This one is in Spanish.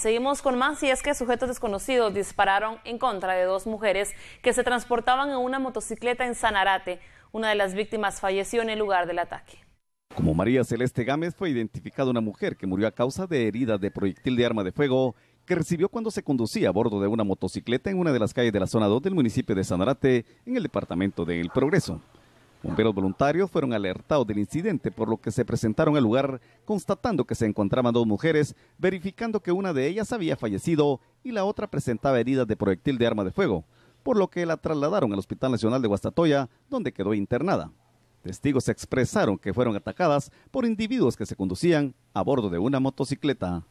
Seguimos con más y es que sujetos desconocidos dispararon en contra de dos mujeres que se transportaban en una motocicleta en Sanarate. Una de las víctimas falleció en el lugar del ataque. Como María Celeste Gámez fue identificada una mujer que murió a causa de heridas de proyectil de arma de fuego que recibió cuando se conducía a bordo de una motocicleta en una de las calles de la zona 2 del municipio de Sanarate, en el departamento de El Progreso. Bomberos voluntarios fueron alertados del incidente, por lo que se presentaron al lugar constatando que se encontraban dos mujeres, verificando que una de ellas había fallecido y la otra presentaba heridas de proyectil de arma de fuego, por lo que la trasladaron al Hospital Nacional de Guastatoya, donde quedó internada. Testigos expresaron que fueron atacadas por individuos que se conducían a bordo de una motocicleta.